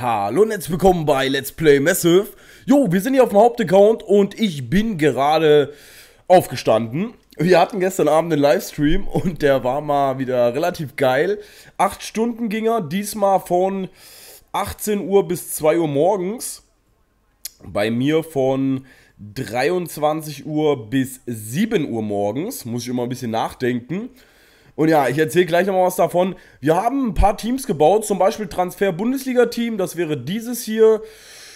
Hallo und herzlich willkommen bei Let's Play Massive. Jo, wir sind hier auf dem Hauptaccount und ich bin gerade aufgestanden. Wir hatten gestern Abend einen Livestream und der war mal wieder relativ geil. Acht Stunden ging er, diesmal von 18 Uhr bis 2 Uhr morgens. Bei mir von 23 Uhr bis 7 Uhr morgens. Muss ich immer ein bisschen nachdenken. Und ja, ich erzähle gleich nochmal was davon. Wir haben ein paar Teams gebaut, zum Beispiel Transfer-Bundesliga-Team, das wäre dieses hier.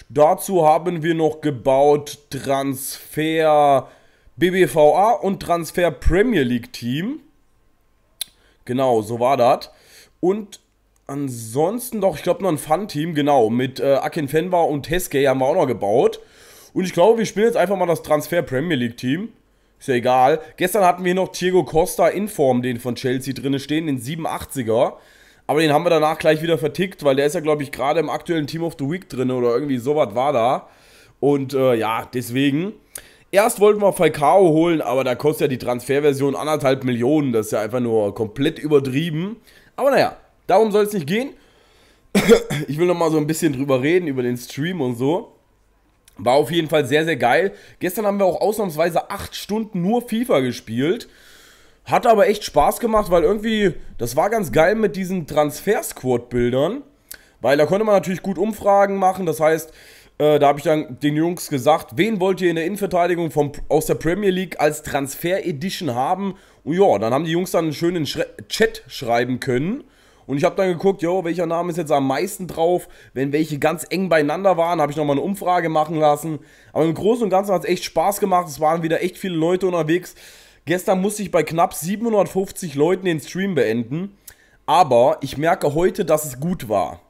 Dazu haben wir noch gebaut Transfer BBVA und Transfer Premier League Team. Genau, so war das. Und ansonsten doch, ich glaube, noch ein Fun-Team, genau, mit äh, Akin Fenwa und Teske haben wir auch noch gebaut. Und ich glaube, wir spielen jetzt einfach mal das Transfer Premier League Team. Ist ja egal. Gestern hatten wir noch Diego Costa in Form, den von Chelsea drinne stehen, den 87er. Aber den haben wir danach gleich wieder vertickt, weil der ist ja, glaube ich, gerade im aktuellen Team of the Week drin oder irgendwie sowas war da. Und äh, ja, deswegen. Erst wollten wir Falcao holen, aber da kostet ja die Transferversion anderthalb Millionen. Das ist ja einfach nur komplett übertrieben. Aber naja, darum soll es nicht gehen. ich will nochmal so ein bisschen drüber reden, über den Stream und so. War auf jeden Fall sehr, sehr geil. Gestern haben wir auch ausnahmsweise acht Stunden nur FIFA gespielt. Hat aber echt Spaß gemacht, weil irgendwie, das war ganz geil mit diesen Transfer-Squad-Bildern. Weil da konnte man natürlich gut Umfragen machen. Das heißt, äh, da habe ich dann den Jungs gesagt, wen wollt ihr in der Innenverteidigung vom, aus der Premier League als Transfer-Edition haben? Und ja, dann haben die Jungs dann einen schönen Schre Chat schreiben können. Und ich habe dann geguckt, jo, welcher Name ist jetzt am meisten drauf? Wenn welche ganz eng beieinander waren, habe ich nochmal eine Umfrage machen lassen. Aber im Großen und Ganzen hat es echt Spaß gemacht. Es waren wieder echt viele Leute unterwegs. Gestern musste ich bei knapp 750 Leuten den Stream beenden. Aber ich merke heute, dass es gut war.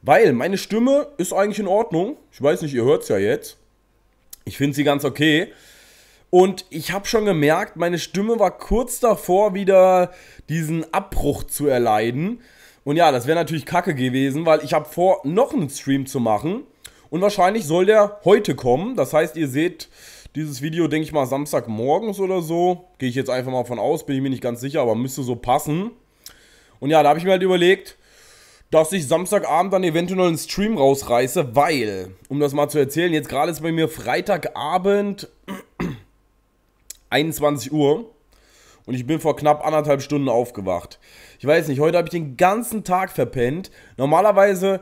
Weil meine Stimme ist eigentlich in Ordnung. Ich weiß nicht, ihr hört es ja jetzt. Ich finde sie ganz okay. Und ich habe schon gemerkt, meine Stimme war kurz davor, wieder diesen Abbruch zu erleiden. Und ja, das wäre natürlich kacke gewesen, weil ich habe vor, noch einen Stream zu machen. Und wahrscheinlich soll der heute kommen. Das heißt, ihr seht dieses Video, denke ich mal, Samstagmorgens oder so. Gehe ich jetzt einfach mal von aus, bin ich mir nicht ganz sicher, aber müsste so passen. Und ja, da habe ich mir halt überlegt, dass ich Samstagabend dann eventuell einen Stream rausreiße, weil, um das mal zu erzählen, jetzt gerade ist bei mir Freitagabend 21 Uhr und ich bin vor knapp anderthalb Stunden aufgewacht. Ich weiß nicht, heute habe ich den ganzen Tag verpennt. Normalerweise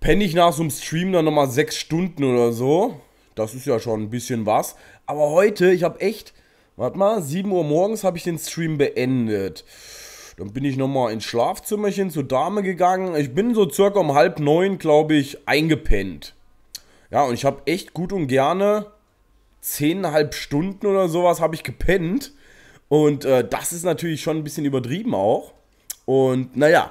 penne ich nach so einem Stream dann nochmal sechs Stunden oder so. Das ist ja schon ein bisschen was. Aber heute, ich habe echt, warte mal, 7 Uhr morgens habe ich den Stream beendet. Dann bin ich nochmal ins Schlafzimmerchen zur Dame gegangen. Ich bin so circa um halb neun, glaube ich, eingepennt. Ja, und ich habe echt gut und gerne zehneinhalb Stunden oder sowas habe ich gepennt. Und äh, das ist natürlich schon ein bisschen übertrieben auch. Und naja,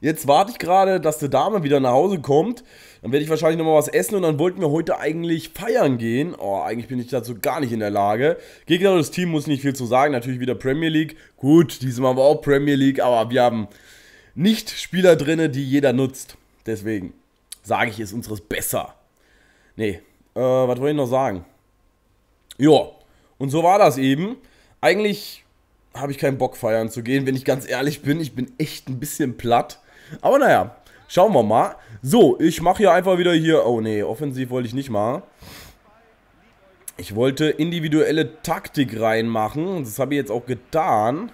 jetzt warte ich gerade, dass die Dame wieder nach Hause kommt. Dann werde ich wahrscheinlich nochmal was essen und dann wollten wir heute eigentlich feiern gehen. Oh, eigentlich bin ich dazu gar nicht in der Lage. Gegner des Team muss nicht viel zu sagen. Natürlich wieder Premier League. Gut, diesmal war auch Premier League, aber wir haben nicht Spieler drin, die jeder nutzt. Deswegen sage ich, ist unseres besser. Nee, äh, was wollte ich noch sagen? Joa, und so war das eben. Eigentlich habe ich keinen Bock feiern zu gehen, wenn ich ganz ehrlich bin. Ich bin echt ein bisschen platt. Aber naja, schauen wir mal. So, ich mache hier einfach wieder hier... Oh nee, offensiv wollte ich nicht mal. Ich wollte individuelle Taktik reinmachen. Das habe ich jetzt auch getan.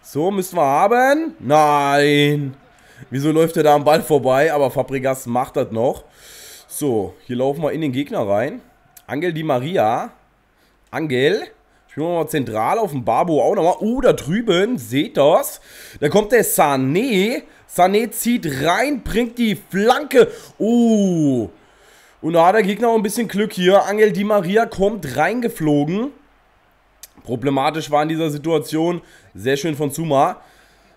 So, müssen wir haben. Nein. Wieso läuft er da am Ball vorbei? Aber Fabregas macht das noch. So, hier laufen wir in den Gegner rein. Angel Di Maria. Angel. Schauen wir mal zentral auf den Barbo auch nochmal. Oh, uh, da drüben, seht das? Da kommt der Sané. Sané zieht rein, bringt die Flanke. Oh. Und da hat der Gegner auch ein bisschen Glück hier. Angel Di Maria kommt reingeflogen. Problematisch war in dieser Situation. Sehr schön von Zuma.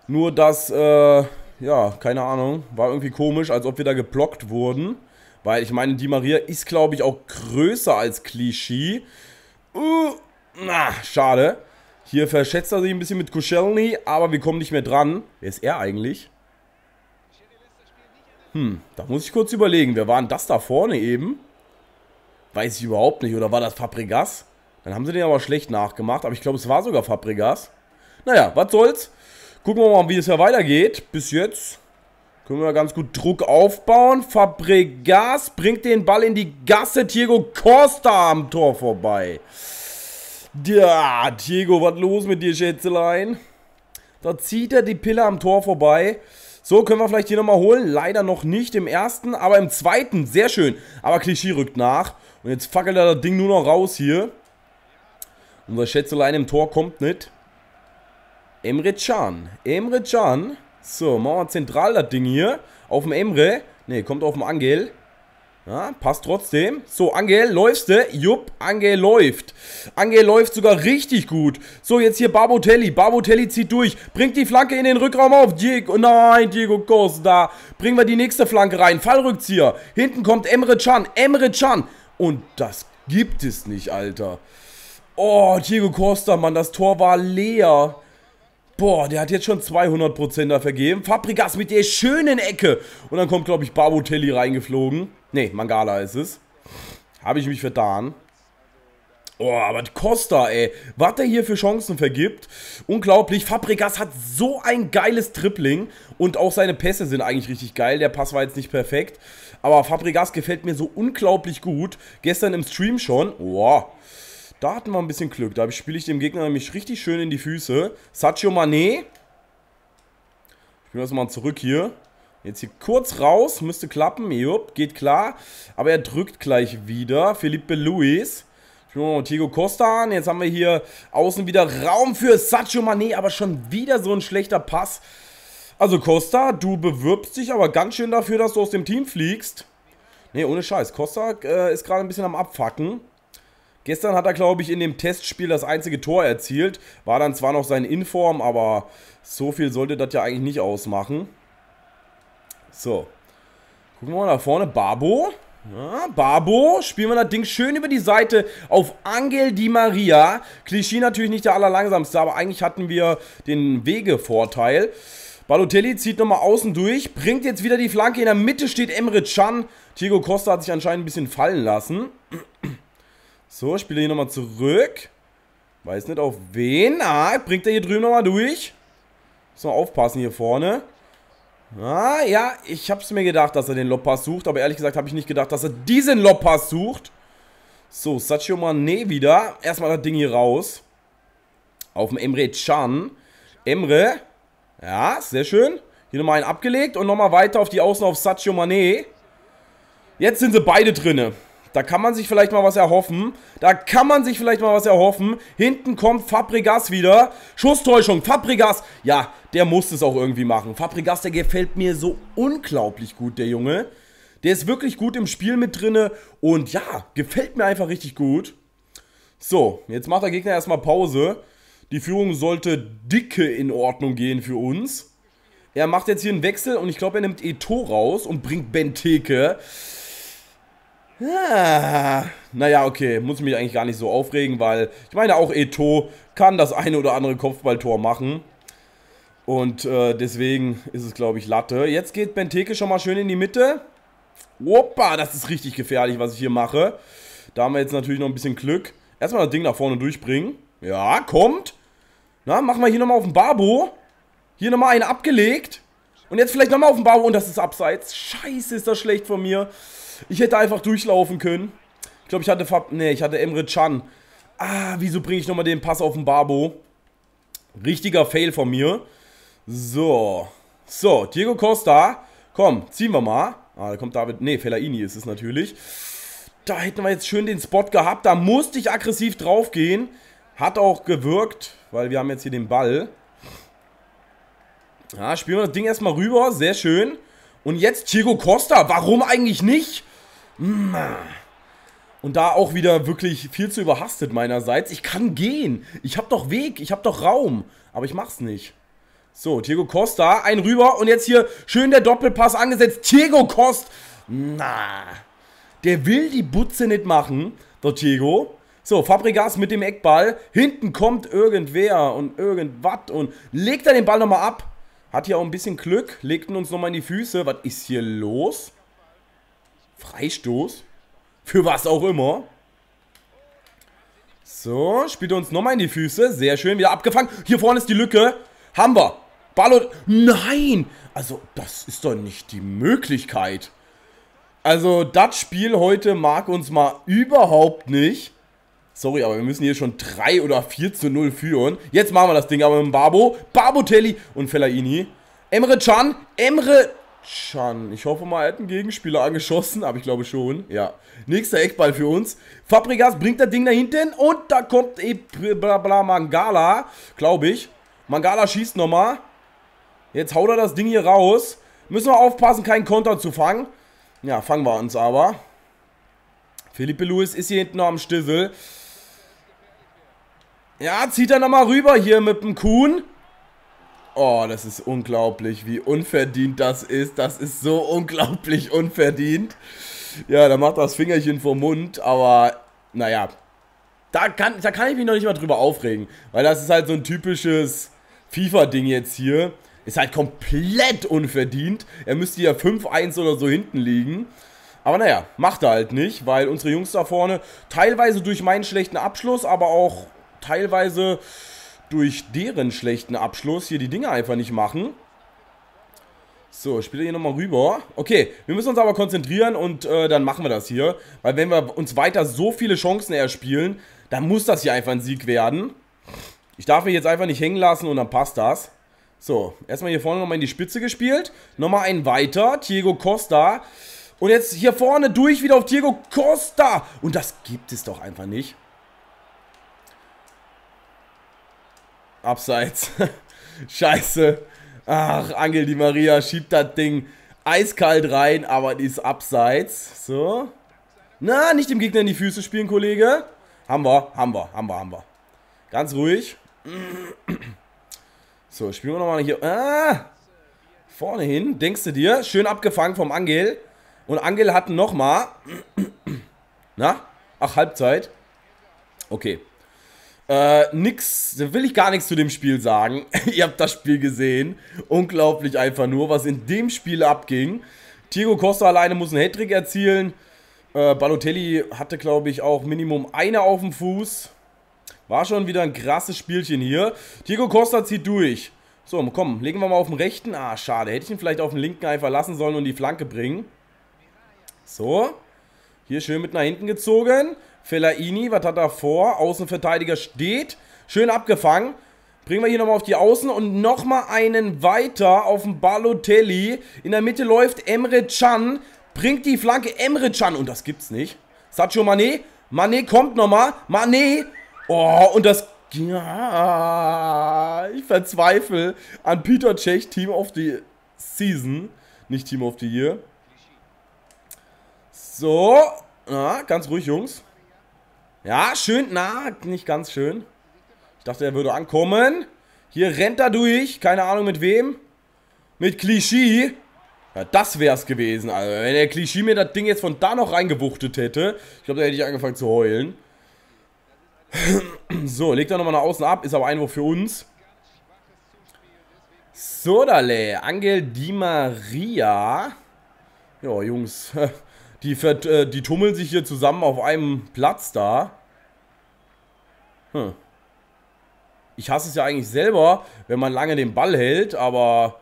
Nur, dass, äh, ja, keine Ahnung. War irgendwie komisch, als ob wir da geblockt wurden. Weil ich meine, Di Maria ist, glaube ich, auch größer als Klischee. Uh, na, schade. Hier verschätzt er sich ein bisschen mit Kuschelny, aber wir kommen nicht mehr dran. Wer ist er eigentlich? Hm, da muss ich kurz überlegen. Wer war denn das da vorne eben? Weiß ich überhaupt nicht. Oder war das Fabregas? Dann haben sie den aber schlecht nachgemacht. Aber ich glaube, es war sogar Fabregas. Naja, was soll's. Gucken wir mal, wie es ja weitergeht. Bis jetzt können wir ganz gut Druck aufbauen. Fabregas bringt den Ball in die Gasse. Diego Costa am Tor vorbei. Ja, Diego, was los mit dir, Schätzelein? Da zieht er die Pille am Tor vorbei. So, können wir vielleicht hier nochmal holen. Leider noch nicht im ersten, aber im zweiten. Sehr schön. Aber Klischee rückt nach. Und jetzt fackelt er das Ding nur noch raus hier. Unser Schätzelein im Tor kommt nicht. Emre Can. Emre Can. So, machen wir zentral das Ding hier. Auf dem Emre. Ne, kommt auf dem Angel. Ja, passt trotzdem. So, Angel, läufst du? Jupp, Angel läuft. Angel läuft sogar richtig gut. So, jetzt hier Barbotelli. Barbotelli zieht durch. Bringt die Flanke in den Rückraum auf. Diego, nein, Diego Costa. Bringen wir die nächste Flanke rein. Fallrückzieher. Hinten kommt Emre Can. Emre Can. Und das gibt es nicht, Alter. Oh, Diego Costa, Mann. Das Tor war leer. Boah, der hat jetzt schon 200% da vergeben. Fabrikas mit der schönen Ecke. Und dann kommt, glaube ich, Barbotelli reingeflogen. Ne, Mangala ist es. Habe ich mich vertan. Oh, aber Costa, ey. Was der hier für Chancen vergibt. Unglaublich. Fabregas hat so ein geiles Tripling. Und auch seine Pässe sind eigentlich richtig geil. Der Pass war jetzt nicht perfekt. Aber Fabregas gefällt mir so unglaublich gut. Gestern im Stream schon. Oh, da hatten wir ein bisschen Glück. Da spiele ich dem Gegner nämlich richtig schön in die Füße. Sadio Mané. Ich bin erstmal zurück hier. Jetzt hier kurz raus, müsste klappen. Jupp, geht klar. Aber er drückt gleich wieder. Felipe Luis. Thiago Costa an. Jetzt haben wir hier außen wieder Raum für Sacho Mané. aber schon wieder so ein schlechter Pass. Also Costa, du bewirbst dich aber ganz schön dafür, dass du aus dem Team fliegst. Nee, ohne Scheiß. Costa äh, ist gerade ein bisschen am Abfacken. Gestern hat er, glaube ich, in dem Testspiel das einzige Tor erzielt. War dann zwar noch sein Inform, aber so viel sollte das ja eigentlich nicht ausmachen. So. Gucken wir mal da vorne. Babo. Ja, Babo, spielen wir das Ding schön über die Seite auf Angel Di Maria. Klischee natürlich nicht der allerlangsamste, aber eigentlich hatten wir den Wegevorteil. Balotelli zieht nochmal außen durch, bringt jetzt wieder die Flanke. In der Mitte steht Emre Can. Diego Costa hat sich anscheinend ein bisschen fallen lassen. So, spiele hier nochmal zurück. Weiß nicht auf wen. Ah, bringt er hier drüben nochmal durch. Müssen wir aufpassen hier vorne. Ah, ja, ich hab's mir gedacht, dass er den Lobpass sucht, aber ehrlich gesagt habe ich nicht gedacht, dass er diesen Lobpass sucht. So, Sachio Mane wieder. Erstmal das Ding hier raus. Auf dem Emre Can. Emre. Ja, sehr schön. Hier nochmal einen abgelegt und nochmal weiter auf die Außen auf Sachio Mane. Jetzt sind sie beide drinne. Da kann man sich vielleicht mal was erhoffen. Da kann man sich vielleicht mal was erhoffen. Hinten kommt Fabregas wieder. Schusstäuschung, Fabregas. Ja, der muss es auch irgendwie machen. Fabregas, der gefällt mir so unglaublich gut, der Junge. Der ist wirklich gut im Spiel mit drinne und ja, gefällt mir einfach richtig gut. So, jetzt macht der Gegner erstmal Pause. Die Führung sollte dicke in Ordnung gehen für uns. Er macht jetzt hier einen Wechsel und ich glaube, er nimmt Eto raus und bringt Benteke. Ah. naja, okay, muss mich eigentlich gar nicht so aufregen, weil ich meine, auch Eto kann das eine oder andere Kopfballtor machen. Und äh, deswegen ist es, glaube ich, Latte. Jetzt geht Benteke schon mal schön in die Mitte. Opa, das ist richtig gefährlich, was ich hier mache. Da haben wir jetzt natürlich noch ein bisschen Glück. Erstmal das Ding nach vorne durchbringen. Ja, kommt. Na, machen wir hier nochmal auf den Babo. Hier nochmal einen abgelegt. Und jetzt vielleicht nochmal auf den Babo und das ist abseits. Scheiße, ist das schlecht von mir. Ich hätte einfach durchlaufen können. Ich glaube, ich hatte Fab nee, ich hatte Emre Chan. Ah, wieso bringe ich nochmal den Pass auf den Barbo? Richtiger Fail von mir. So. So, Diego Costa. Komm, ziehen wir mal. Ah, da kommt David. Nee, Fellaini ist es natürlich. Da hätten wir jetzt schön den Spot gehabt. Da musste ich aggressiv draufgehen. Hat auch gewirkt, weil wir haben jetzt hier den Ball. Ja, spielen wir das Ding erstmal rüber. Sehr schön. Und jetzt Diego Costa. Warum eigentlich nicht? Mmh. Und da auch wieder wirklich viel zu überhastet meinerseits. Ich kann gehen. Ich habe doch Weg. Ich habe doch Raum. Aber ich mach's nicht. So, Diego Costa, ein rüber und jetzt hier schön der Doppelpass angesetzt. Diego Costa. Na, der will die Butze nicht machen, der Diego. So, Fabregas mit dem Eckball. Hinten kommt irgendwer und irgendwas und legt er den Ball nochmal ab. Hat hier auch ein bisschen Glück, legt ihn uns nochmal in die Füße. Was ist hier los? Freistoß. Für was auch immer. So, spielt er uns nochmal in die Füße. Sehr schön, wieder abgefangen. Hier vorne ist die Lücke. Haben wir. Ballon. Nein! Also, das ist doch nicht die Möglichkeit. Also, das Spiel heute mag uns mal überhaupt nicht. Sorry, aber wir müssen hier schon 3 oder 4 zu 0 führen. Jetzt machen wir das Ding aber mit dem Babo. Babo, Telly und Fellaini. Emre Can. Emre Can. Ich hoffe mal, er hat einen Gegenspieler angeschossen, aber ich glaube schon. Ja. Nächster Eckball für uns. Fabregas bringt das Ding da hinten und da kommt e eh bla Mangala, glaube ich. Mangala schießt nochmal. Jetzt haut er das Ding hier raus. Müssen wir aufpassen, keinen Konter zu fangen. Ja, fangen wir uns aber. Philippe Luis ist hier hinten noch am Stissel. Ja, zieht er nochmal rüber hier mit dem Kuhn. Oh, das ist unglaublich, wie unverdient das ist. Das ist so unglaublich unverdient. Ja, da macht das Fingerchen vom Mund, aber naja. Da kann, da kann ich mich noch nicht mal drüber aufregen, weil das ist halt so ein typisches FIFA-Ding jetzt hier. Ist halt komplett unverdient. Er müsste ja 5-1 oder so hinten liegen. Aber naja, macht er halt nicht, weil unsere Jungs da vorne teilweise durch meinen schlechten Abschluss, aber auch teilweise durch deren schlechten Abschluss hier die Dinge einfach nicht machen. So, Spieler hier nochmal rüber. Okay, wir müssen uns aber konzentrieren und äh, dann machen wir das hier. Weil wenn wir uns weiter so viele Chancen erspielen, dann muss das hier einfach ein Sieg werden. Ich darf mich jetzt einfach nicht hängen lassen und dann passt das. So, erstmal hier vorne nochmal in die Spitze gespielt. Nochmal einen weiter, Diego Costa. Und jetzt hier vorne durch wieder auf Diego Costa. Und das gibt es doch einfach nicht. Abseits. Scheiße. Ach, Angel die Maria schiebt das Ding eiskalt rein, aber die ist abseits. So. Na, nicht dem Gegner in die Füße spielen, Kollege. Haben wir, haben wir, haben wir, haben wir. Ganz ruhig. So, spielen wir nochmal hier. Ah, vorne hin, denkst du dir. Schön abgefangen vom Angel. Und Angel hatten nochmal. Na? Ach, Halbzeit. Okay. Äh, nix, da will ich gar nichts zu dem Spiel sagen. Ihr habt das Spiel gesehen. Unglaublich einfach nur, was in dem Spiel abging. Diego Costa alleine muss einen Hattrick erzielen. Äh, Balotelli hatte, glaube ich, auch Minimum einer auf dem Fuß. War schon wieder ein krasses Spielchen hier. Diego Costa zieht durch. So, komm, legen wir mal auf den rechten. Ah, schade. Hätte ich ihn vielleicht auf den linken einfach lassen sollen und die Flanke bringen. So. Hier schön mit nach hinten gezogen. Fellaini, was hat er vor? Außenverteidiger steht. Schön abgefangen. Bringen wir hier nochmal auf die Außen und nochmal einen weiter auf den Balotelli. In der Mitte läuft Emre Can. Bringt die Flanke Emre Can. Und das gibt's nicht. Sacho Mané. Mané kommt nochmal. Mané. Oh, und das... Ja, ich verzweifle an Peter Cech, Team of the Season. Nicht Team of the Year. So. Ja, ganz ruhig, Jungs. Ja, schön. Na, nicht ganz schön. Ich dachte, er würde ankommen. Hier rennt er durch. Keine Ahnung mit wem. Mit Klischee. Ja, das wär's gewesen. Also, wenn der Klischee mir das Ding jetzt von da noch reingewuchtet hätte. Ich glaube, da hätte ich angefangen zu heulen. so, legt er nochmal nach außen ab. Ist aber Einwurf für uns. Sodale. Angel Di Maria. Ja, Jungs. Die, äh, die tummeln sich hier zusammen auf einem Platz da. Hm. Ich hasse es ja eigentlich selber, wenn man lange den Ball hält, aber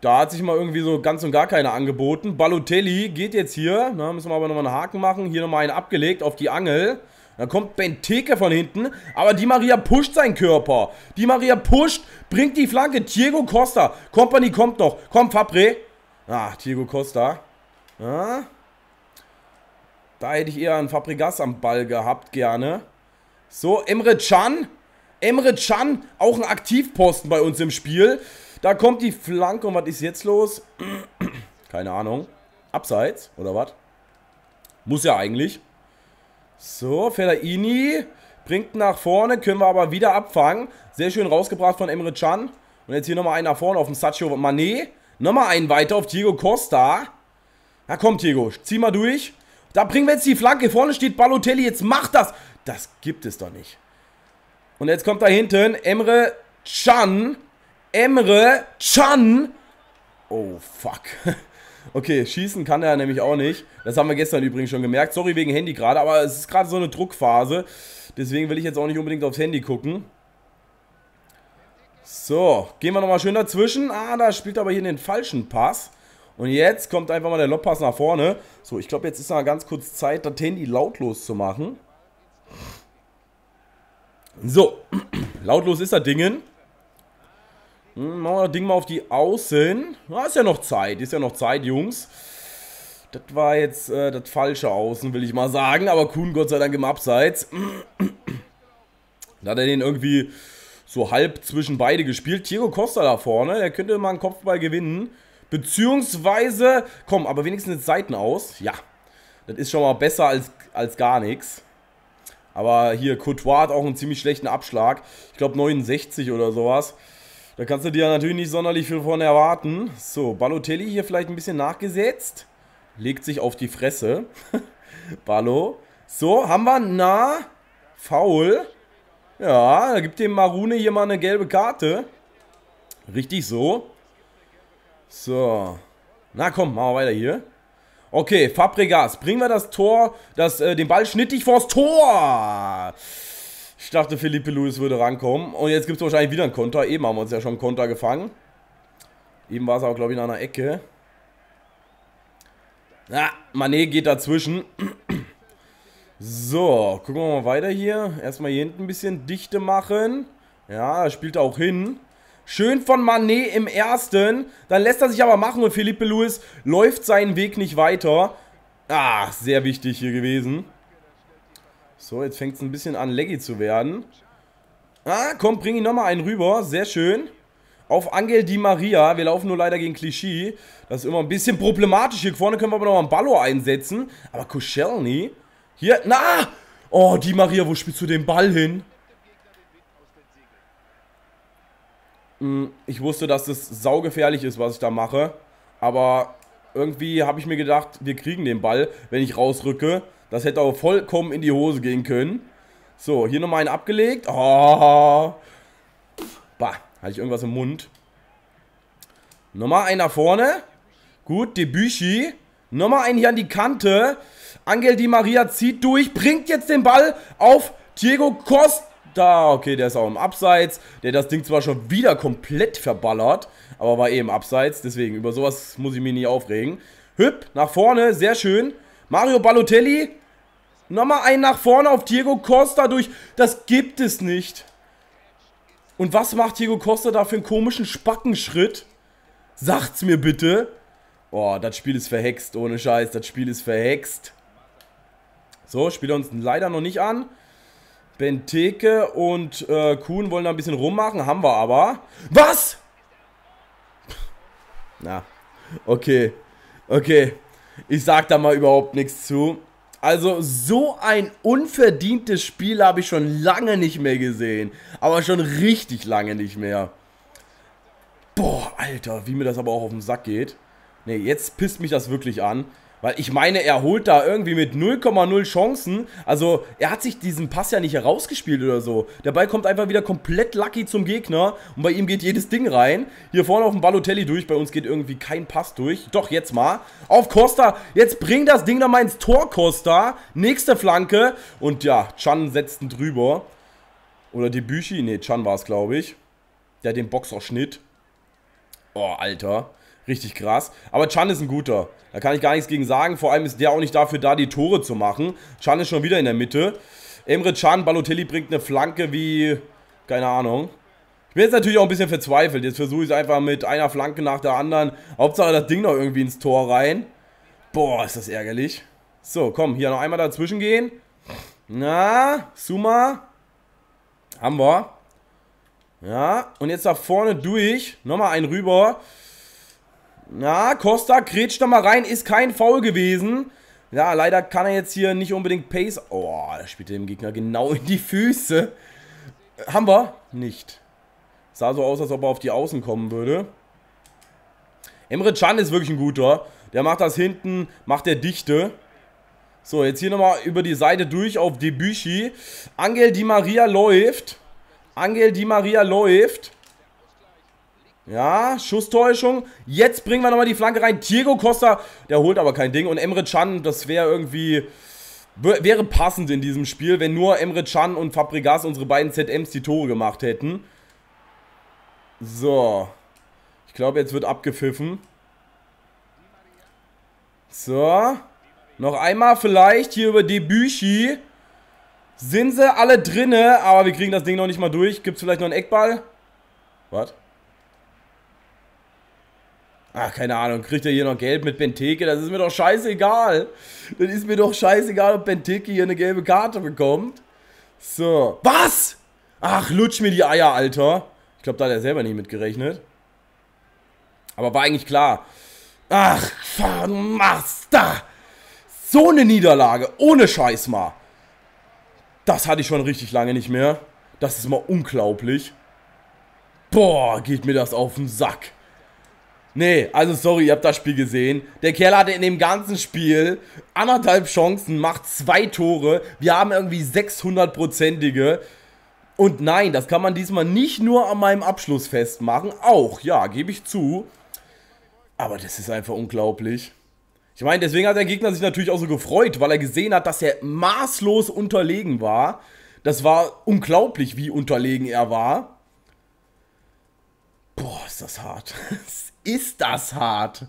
da hat sich mal irgendwie so ganz und gar keiner angeboten. Balotelli geht jetzt hier, da müssen wir aber nochmal einen Haken machen, hier nochmal einen abgelegt auf die Angel. Dann kommt Benteke von hinten, aber Di Maria pusht seinen Körper. Di Maria pusht, bringt die Flanke. Diego Costa, Company kommt noch. Komm, Fabre. Ah, Diego Costa. Ah, da hätte ich eher einen Fabregas am Ball gehabt, gerne. So, Emre Can. Emre Can, auch ein Aktivposten bei uns im Spiel. Da kommt die Flanke und was ist jetzt los? Keine Ahnung. Abseits, oder was? Muss ja eigentlich. So, Fellaini bringt nach vorne, können wir aber wieder abfangen. Sehr schön rausgebracht von Emre Can. Und jetzt hier nochmal einen nach vorne auf den Sacho Mané. Nochmal einen weiter auf Diego Costa. Na komm, Diego, zieh mal durch. Da bringen wir jetzt die Flanke. Vorne steht Balotelli. Jetzt macht das. Das gibt es doch nicht. Und jetzt kommt da hinten Emre Can. Emre Can. Oh, fuck. Okay, schießen kann er nämlich auch nicht. Das haben wir gestern übrigens schon gemerkt. Sorry wegen Handy gerade, aber es ist gerade so eine Druckphase. Deswegen will ich jetzt auch nicht unbedingt aufs Handy gucken. So, gehen wir nochmal schön dazwischen. Ah, da spielt aber hier den falschen Pass. Und jetzt kommt einfach mal der Lobpass nach vorne. So, ich glaube, jetzt ist noch ganz kurz Zeit, das Handy lautlos zu machen. So, lautlos ist das Dingen. Hm, machen wir das Ding mal auf die Außen. Na, ah, ist ja noch Zeit, ist ja noch Zeit, Jungs. Das war jetzt äh, das falsche Außen, will ich mal sagen. Aber Kuhn, Gott sei Dank, im Abseits. da hat er den irgendwie so halb zwischen beide gespielt. Thiago Costa da vorne, der könnte mal einen Kopfball gewinnen. Beziehungsweise, komm, aber wenigstens jetzt Seiten aus. Ja, das ist schon mal besser als, als gar nichts. Aber hier, Courtois hat auch einen ziemlich schlechten Abschlag. Ich glaube 69 oder sowas. Da kannst du dir natürlich nicht sonderlich viel von erwarten. So, Balotelli hier vielleicht ein bisschen nachgesetzt. Legt sich auf die Fresse. Ballo. So, haben wir. Na, faul. Ja, da gibt dem Marune hier mal eine gelbe Karte. Richtig so. So. Na komm, machen wir weiter hier. Okay, Fabregas, bringen wir das Tor, das, äh, den Ball schnittig vors Tor. Ich dachte, Felipe Luis würde rankommen. Und jetzt gibt es wahrscheinlich wieder einen Konter. Eben haben wir uns ja schon einen Konter gefangen. Eben war es auch, glaube ich, in einer Ecke. Na, ah, Manet geht dazwischen. So, gucken wir mal weiter hier. Erstmal hier hinten ein bisschen Dichte machen. Ja, er spielt auch hin. Schön von Manet im ersten. Dann lässt er sich aber machen und Philippe Luis läuft seinen Weg nicht weiter. Ah, sehr wichtig hier gewesen. So, jetzt fängt es ein bisschen an, leggy zu werden. Ah, komm, bring ihn nochmal einen rüber. Sehr schön. Auf Angel Di Maria. Wir laufen nur leider gegen Klischee. Das ist immer ein bisschen problematisch. Hier vorne können wir aber nochmal einen Ballo einsetzen. Aber Koschelny. Hier, na! Oh, Di Maria, wo spielst du den Ball hin? Mm, ich wusste, dass es das saugefährlich ist, was ich da mache. Aber irgendwie habe ich mir gedacht, wir kriegen den Ball, wenn ich rausrücke. Das hätte aber vollkommen in die Hose gehen können. So, hier nochmal einen abgelegt. Oh. Bah, hatte ich irgendwas im Mund. Nochmal einen nach vorne. Gut, Debüchy. Nochmal einen hier an die Kante. Angel Di Maria zieht durch, bringt jetzt den Ball auf Diego Costa da, okay, der ist auch im Abseits. Der das Ding zwar schon wieder komplett verballert, aber war eben eh Abseits. Deswegen, über sowas muss ich mich nicht aufregen. Hüpp, nach vorne, sehr schön. Mario Balotelli. Nochmal einen nach vorne auf Diego Costa durch. Das gibt es nicht. Und was macht Diego Costa da für einen komischen Spackenschritt? Sagt's mir bitte. Oh, das Spiel ist verhext, ohne Scheiß. Das Spiel ist verhext. So, spielt uns leider noch nicht an. Benteke und äh, Kuhn wollen da ein bisschen rummachen, haben wir aber. Was? Na, okay, okay. Ich sag da mal überhaupt nichts zu. Also so ein unverdientes Spiel habe ich schon lange nicht mehr gesehen. Aber schon richtig lange nicht mehr. Boah, Alter, wie mir das aber auch auf den Sack geht. Ne, jetzt pisst mich das wirklich an. Weil ich meine, er holt da irgendwie mit 0,0 Chancen. Also er hat sich diesen Pass ja nicht herausgespielt oder so. Der Ball kommt einfach wieder komplett lucky zum Gegner. Und bei ihm geht jedes Ding rein. Hier vorne auf dem Balotelli durch. Bei uns geht irgendwie kein Pass durch. Doch, jetzt mal. Auf Costa. Jetzt bring das Ding nochmal ins Tor, Costa. Nächste Flanke. Und ja, Chan setzt ihn drüber. Oder Debüschi. Nee, Chan war es, glaube ich. Der hat den Boxerschnitt. Oh, Alter richtig krass. Aber Chan ist ein guter. Da kann ich gar nichts gegen sagen. Vor allem ist der auch nicht dafür da, die Tore zu machen. Chan ist schon wieder in der Mitte. Emre Can, Balotelli bringt eine Flanke wie... Keine Ahnung. Ich bin jetzt natürlich auch ein bisschen verzweifelt. Jetzt versuche ich es einfach mit einer Flanke nach der anderen. Hauptsache das Ding noch irgendwie ins Tor rein. Boah, ist das ärgerlich. So, komm, hier noch einmal dazwischen gehen. Na, Suma. Haben wir. Ja, und jetzt da vorne durch. Nochmal einen rüber. Na, Costa kretscht da mal rein, ist kein Foul gewesen. Ja, leider kann er jetzt hier nicht unbedingt Pace... Oh, das spielt dem Gegner genau in die Füße. Äh, haben wir? Nicht. Sah so aus, als ob er auf die Außen kommen würde. Emre Can ist wirklich ein guter. Der macht das hinten, macht der Dichte. So, jetzt hier nochmal über die Seite durch auf Debüschi. Angel Di Maria läuft. Angel Di Maria läuft. Ja, Schusstäuschung. Jetzt bringen wir nochmal die Flanke rein. Diego Costa, der holt aber kein Ding. Und Emre Can, das wäre irgendwie... Wäre passend in diesem Spiel, wenn nur Emre Can und Fabregas, unsere beiden ZMs, die Tore gemacht hätten. So. Ich glaube, jetzt wird abgepfiffen. So. Noch einmal vielleicht hier über Debüchi. Sind sie alle drinne, aber wir kriegen das Ding noch nicht mal durch. Gibt es vielleicht noch einen Eckball? Was? Ach, keine Ahnung, kriegt er hier noch Geld mit Benteke? Das ist mir doch scheißegal. Das ist mir doch scheißegal, ob Benteke hier eine gelbe Karte bekommt. So. Was? Ach, lutsch mir die Eier, Alter. Ich glaube, da hat er selber nicht mitgerechnet. Aber war eigentlich klar. Ach, Master. So eine Niederlage. Ohne Scheiß mal. Das hatte ich schon richtig lange nicht mehr. Das ist mal unglaublich. Boah, geht mir das auf den Sack. Nee, also sorry, ihr habt das Spiel gesehen. Der Kerl hatte in dem ganzen Spiel anderthalb Chancen, macht zwei Tore. Wir haben irgendwie 600-prozentige. Und nein, das kann man diesmal nicht nur an meinem Abschluss festmachen. Auch, ja, gebe ich zu. Aber das ist einfach unglaublich. Ich meine, deswegen hat der Gegner sich natürlich auch so gefreut, weil er gesehen hat, dass er maßlos unterlegen war. Das war unglaublich, wie unterlegen er war ist das hart. ist das hart.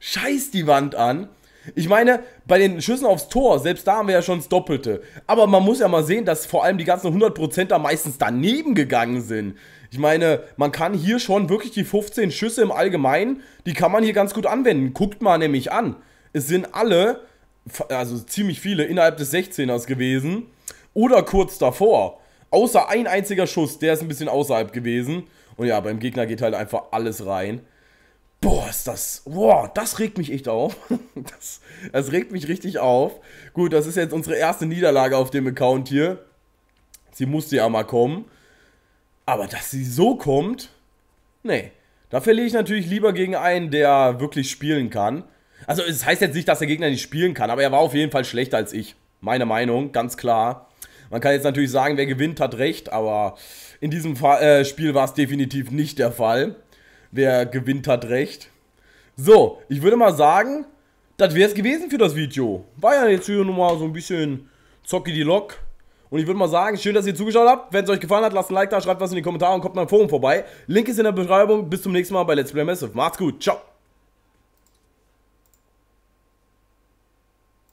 Scheiß die Wand an. Ich meine, bei den Schüssen aufs Tor, selbst da haben wir ja schon das Doppelte. Aber man muss ja mal sehen, dass vor allem die ganzen 100% da meistens daneben gegangen sind. Ich meine, man kann hier schon wirklich die 15 Schüsse im Allgemeinen, die kann man hier ganz gut anwenden. Guckt mal nämlich an. Es sind alle, also ziemlich viele, innerhalb des 16ers gewesen. Oder kurz davor. Außer ein einziger Schuss, der ist ein bisschen außerhalb gewesen. Und ja, beim Gegner geht halt einfach alles rein. Boah, ist das. Boah, das regt mich echt auf. Das, das regt mich richtig auf. Gut, das ist jetzt unsere erste Niederlage auf dem Account hier. Sie musste ja mal kommen. Aber dass sie so kommt, nee. Da verliere ich natürlich lieber gegen einen, der wirklich spielen kann. Also, es heißt jetzt nicht, dass der Gegner nicht spielen kann, aber er war auf jeden Fall schlechter als ich. Meine Meinung, ganz klar. Man kann jetzt natürlich sagen, wer gewinnt, hat recht, aber in diesem Fa äh, Spiel war es definitiv nicht der Fall. Wer gewinnt, hat recht. So, ich würde mal sagen, das wäre es gewesen für das Video. War ja jetzt hier nochmal so ein bisschen zocki die Lok. Und ich würde mal sagen, schön, dass ihr zugeschaut habt. Wenn es euch gefallen hat, lasst ein Like da, schreibt was in die Kommentare und kommt mal im Forum vorbei. Link ist in der Beschreibung. Bis zum nächsten Mal bei Let's Play Massive. Macht's gut, ciao.